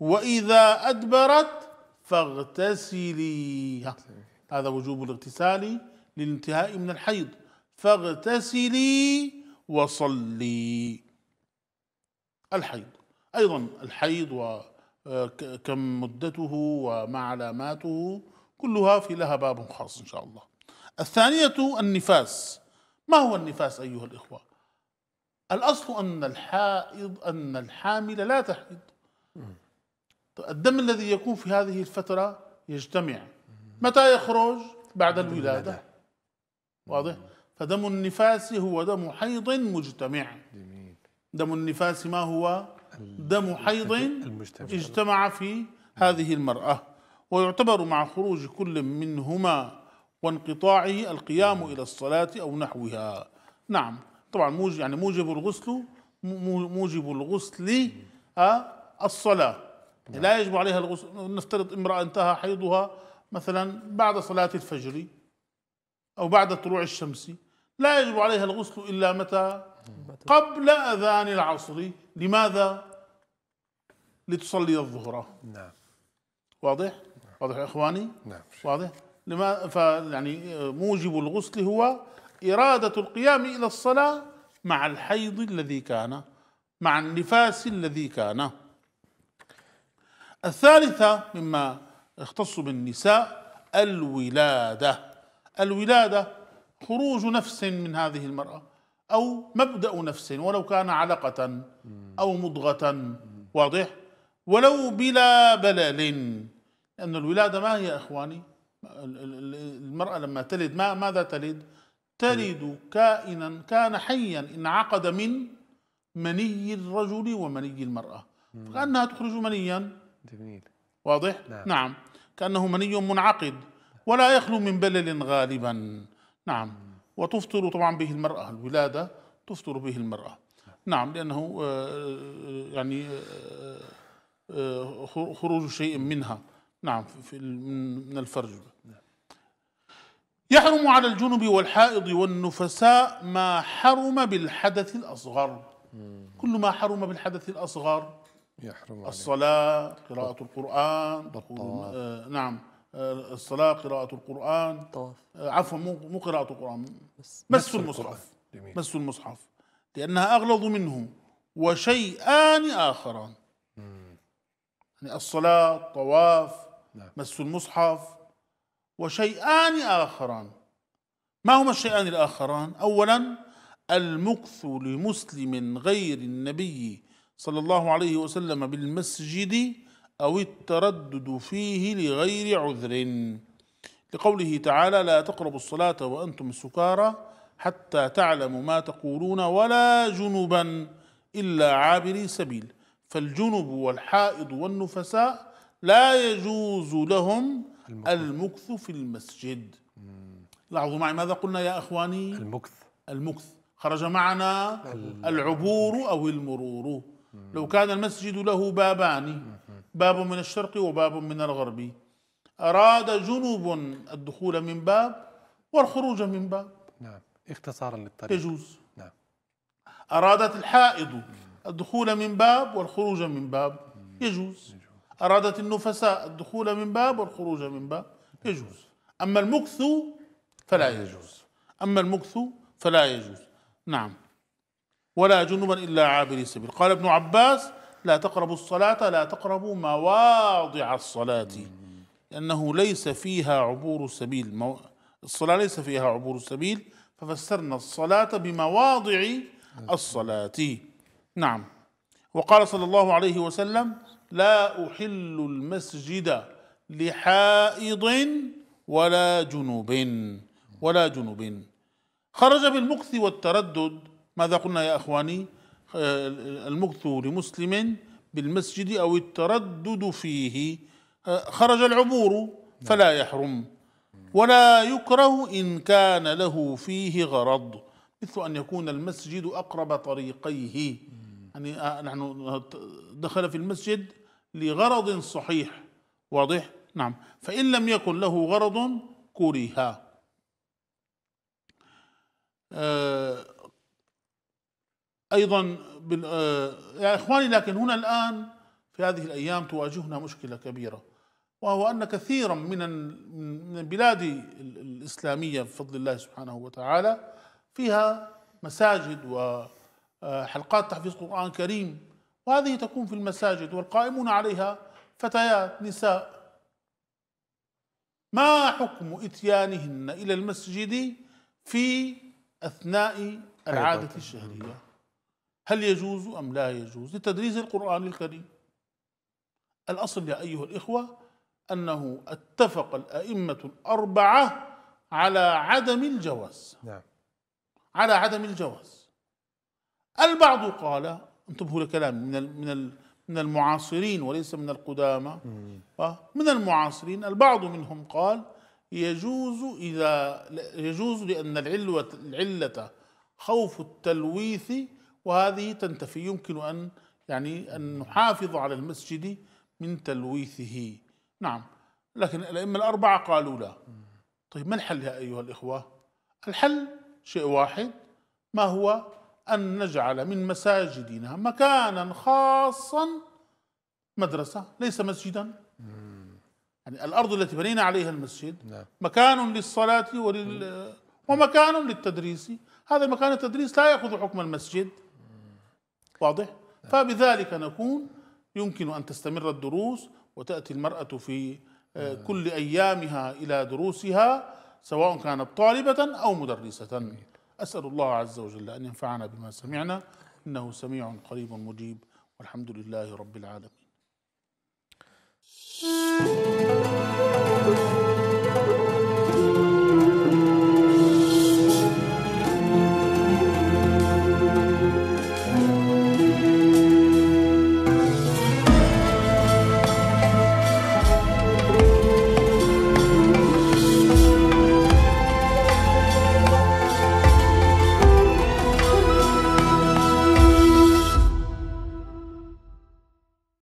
وإذا أدبرت فاغتسلي هذا وجوب الاغتسال للانتهاء من الحيض فاغتسلي وصلي الحيض أيضا الحيض وكم آه، مدته وما علاماته كلها في لها باب خاص إن شاء الله الثانية النفاس ما هو النفاس أيها الإخوة الأصل أن الحائض أن الحامل لا تحيض الدم الذي يكون في هذه الفترة يجتمع متى يخرج؟ بعد الولادة واضح؟ فدم النفاس هو دم حيض مجتمع دم النفاس ما هو؟ دم حيض اجتمع في هذه المرأة ويعتبر مع خروج كل منهما وانقطاعه القيام إلى الصلاة أو نحوها نعم طبعا موجب يعني موجب الغسل موجب الغسل آه، الصلاة نعم. لا يجب عليها الغسل نفترض امرأة انتهى حيضها مثلا بعد صلاة الفجر أو بعد طلوع الشمس لا يجب عليها الغسل إلا متى قبل أذان العصر لماذا لتصلي الظهر نعم واضح نعم. واضح يا إخواني نعم واضح لما يعني موجب الغسل هو إرادة القيام إلى الصلاة مع الحيض الذي كان مع النفاس الذي كان الثالثة مما يختص بالنساء الولادة الولادة خروج نفس من هذه المرأة أو مبدأ نفس ولو كان علقة أو مضغة واضح ولو بلا بلل لأن الولادة ما هي أخواني المرأة لما تلد ما ماذا تلد تلد كائنا كان حيا انعقد من مني الرجل ومني المرأة فكأنها تخرج منيا جميل واضح؟ نعم, نعم. كأنه مني منعقد ولا يخلو من بلل غالبا نعم وتفطر طبعا به المرأة الولادة تفطر به المرأة نعم لأنه آه، آه، يعني آه، خروج شيء منها نعم في من الفرج يحرم على الجنب والحائض والنفساء ما حرم بالحدث الأصغر كل ما حرم بالحدث الأصغر يحرم عليك. الصلاة قراءة القرآن دخول آه، نعم آه، الصلاة قراءة القرآن طواف آه، عفوا مو مو قراءة القرآن مس المصحف مس المصحف لأنها أغلظ منه وشيئان آخران يعني الصلاة طواف نعم. مس المصحف وشيئان آخران ما هما الشيئان الآخران؟ أولا المكث لمسلم غير النبي صلى الله عليه وسلم بالمسجد أو التردد فيه لغير عذر لقوله تعالى لا تقربوا الصلاة وأنتم سكارى حتى تعلموا ما تقولون ولا جنبا إلا عابري سبيل فالجنب والحائض والنفساء لا يجوز لهم المكث في المسجد لاحظوا معي ماذا قلنا يا أخواني المكث المكث خرج معنا العبور أو المرور لو كان المسجد له بابان باب من الشرق وباب من الغرب أراد جنوب الدخول من باب والخروج من باب نعم اختصارا للطريق يجوز نعم أرادت الحائض الدخول من باب والخروج من باب يجوز أرادت النفساء الدخول من باب والخروج من باب يجوز أما المكث فلا يجوز أما المكث فلا يجوز نعم ولا جنبا إلا عابري سبيل قال ابن عباس لا تقربوا الصلاة لا تقربوا مواضع الصلاة لأنه ليس فيها عبور السبيل الصلاة ليس فيها عبور السبيل ففسرنا الصلاة بمواضع الصلاة نعم وقال صلى الله عليه وسلم لا أحل المسجد لحائض ولا جنوب ولا جنوب خرج بالمكث والتردد ماذا قلنا يا أخواني آه، المكث لمسلم بالمسجد أو التردد فيه آه، خرج العبور فلا يحرم ولا يكره إن كان له فيه غرض مثل أن يكون المسجد أقرب طريقيه يعني آه، نحن دخل في المسجد لغرض صحيح واضح نعم فإن لم يكن له غرض كره ايضا بال... آه، يا اخواني لكن هنا الان في هذه الايام تواجهنا مشكله كبيره وهو ان كثيرا من من البلاد الاسلاميه بفضل الله سبحانه وتعالى فيها مساجد وحلقات آه، تحفيظ قران كريم وهذه تكون في المساجد والقائمون عليها فتيات نساء ما حكم اتيانهن الى المسجد في اثناء العاده الشهريه هل يجوز أم لا يجوز لتدريس القرآن الكريم الأصل يا أيها الإخوة أنه اتفق الأئمة الأربعة على عدم الجواز نعم. على عدم الجواز البعض قال انتبهوا لكلام من من من المعاصرين وليس من القدامى آه، من المعاصرين البعض منهم قال يجوز إذا يجوز لأن العلة العلة خوف التلويث وهذه تنتفي يمكن أن يعني أن نحافظ على المسجد من تلويثه نعم لكن الأئمة الأربعة قالوا لا طيب ما الحل يا أيها الإخوة الحل شيء واحد ما هو أن نجعل من مساجدنا مكانا خاصا مدرسة ليس مسجدا يعني الأرض التي بنينا عليها المسجد نعم. مكان للصلاة ولل... ومكان للتدريس هذا المكان التدريس لا يأخذ حكم المسجد واضح؟ فبذلك نكون يمكن أن تستمر الدروس وتأتي المرأة في آه، نعم. كل أيامها إلى دروسها سواء كانت طالبة أو مدرسة أسأل الله عز وجل أن ينفعنا بما سمعنا إنه سميع قريب مجيب والحمد لله رب العالمين